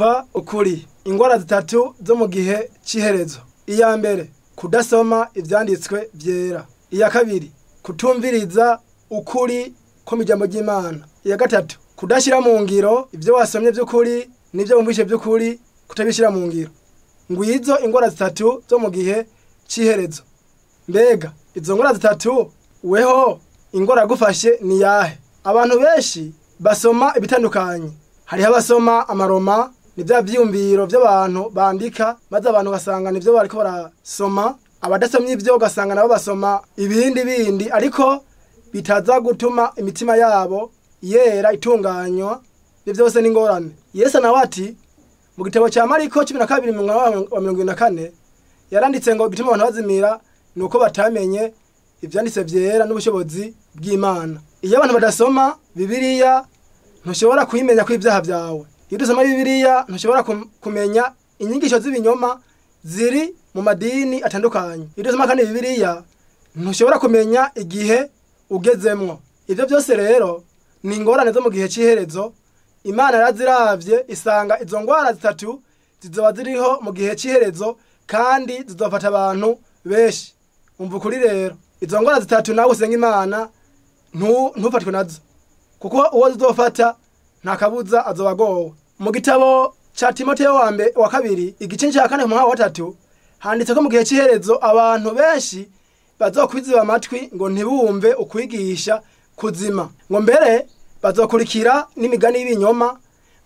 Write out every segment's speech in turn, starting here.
kumva ukuri indwara zitatu zo mu gihe cy'iherezo iya mbere kudasoma ibyanditswe byera iya kabiri kutumviriza ukuri ko mu ijambo ry'imana iya gatatu kudashyira mu ngiro ibyo wasomye by'ukuri n'ibyo wumvishe by'ukuri kutabishyira mu ngiro ngwizo indwara zitatu zo mu gihe cy'iherezo mbega izo ndwara zitatu weho indwara agufashe ni yahe abantu benshi basoma ibitandukanye hariho abasoma amaroma ni bya byiyumviro by'abantu bandika maze abantu basanga nibyo bari barasoma abadasomye ibyo ugasanga nabo basoma ibindi bindi ariko bitaza gutuma imitima yabo yera itunganywa ibyo byose ni ingorane yesu nawe ati mu gitabo cya mariko cumi na kabiri mirongo irindwi na kane yaranditse ngo bituma abantu bazimira ni uko batamenye ibyanditse byera n'ubushobozi bw'imana iyo abantu badasoma bibiriya ntushobora kuyimenya ko ibyaha byawe iyo dusoma bibiriya ntushobora kumenya inyigisho z'ibinyoma ziri mu madini atandukanye iyo dusoma kandi bibiriya ntushobora kumenya igihe ugezemo ibyo byose rero ni ingorane zo mu gihe cy'iherezo imana yarazirabye isanga izo ndwara zitatu zizoba ziriho mu gihe cy'iherezo kandi zizofata abantu benshi umva ukuri rero izo ndwara zitatu nawe usenga imana ntufatwe nazo kuko uwo zizofata nta kabuza azoba mu gitabo cya timoteyo wa kabiri igice cya kane mu mwaka wa gatatu handitse ko mu gihe cy'iherezo abantu benshi bazakwiziba amatwi ngo ntibumve ukwigisha kuzima ngo mbere bazakurikira n'imigani y'ibinyoma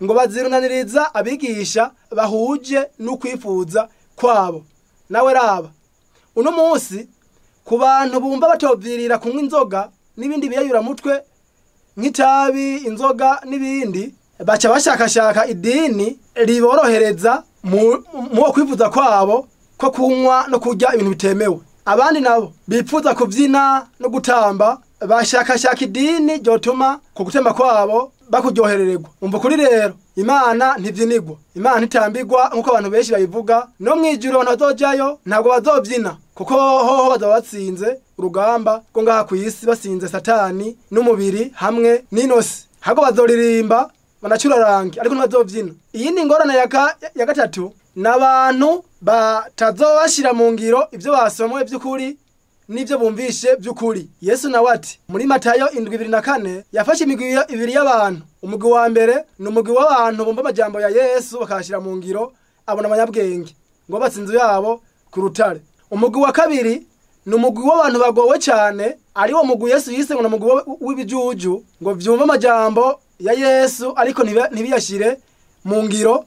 ngo bazirunaniriza abigisha bahuje n'ukwifuza kwabo nawe raba uno munsi ku bantu bumva batovirira kunywa inzoga n'ibindi biyayura mutwe nk'itabi inzoga n'ibindi baca bashakashaka idini riborohereza mu kwifuza kwabo ko kunywa no kurya ibintu bitemewe abandi nabo bifuza kubyina no gutamba bashakashaka idini ryotuma ku gutemba kwabo bakuryoherererwa umva kuri rero imana ntibyinigwa imana ntitambigwa nk'uko abantu benshi bayivuga no mu ijoro abantu bazojyayo ntabwo bazobyina kuko hoho bazaba batsinze urugamba rwo ngaha ku isi basinze satani n'umubiri hamwe n'inosi ahubwo bazoririmba banacurarange ariko ntibazobbyina iyi ni ingorane ya gatatu ni abantu batazobashyira mu ngiro ibyo basomwe by'ukuri n'ibyo bumvishe by'ukuri yesu nawe ati muri matayo indwi ibiri na kane yafashe imigwi ibiri y'abantu umugwi wa mbere ni umugwi w'abantu bumva amajyambere ya yesu bakayashyira mu ngiro abona abanyabwenge ngo batse inzu yabo ku rutare umugwi wa kabiri ni umugwi w'abantu bagowe cyane ariwo wo mugwi yesu yise ngo ni umugwi w'ibijuju ngo byumve amajambo, ya yesu ariko ntibiyashyire mu ngiro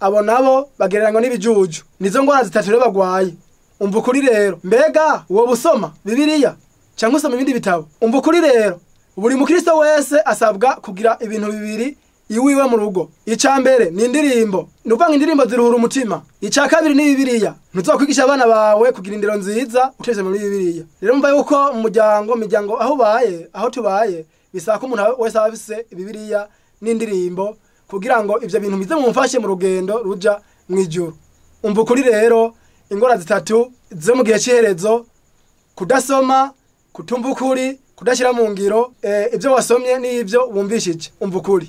abo nabo bagereranywa n'ibijuju nizo ndwara zitatu rero barwaye umva ukuri rero mbega uwo busoma bibiriya cyangwa usoma ibindi bitabo umva ukuri rero buri mukristo wese asabwa kugira ibintu bibiri iwiwe mu rugo icya mbere ni indirimbo ni ukuvuga ngo indirimbo ziruhura umutima icya kabiri ni bibiriya ntuzakwigisha abana bawe kugira indiro nziza uteje muri bibiriya rero mva yuko mu muryango imiryango aho ubaye aho tubaye bisaba ko umuntu wese aba afise bibiriya n'indirimbo kugira ngo ibyo bintu bize mumfashe mu rugendo rujya mu ijuru umva ukuri rero ingorane zitatu zo mu gihe cy'iherezo kudasoma kutumva ukuri kudashyira mu ngiro eh, ibyo wasomye n'ibyo wumvishije umva ukuri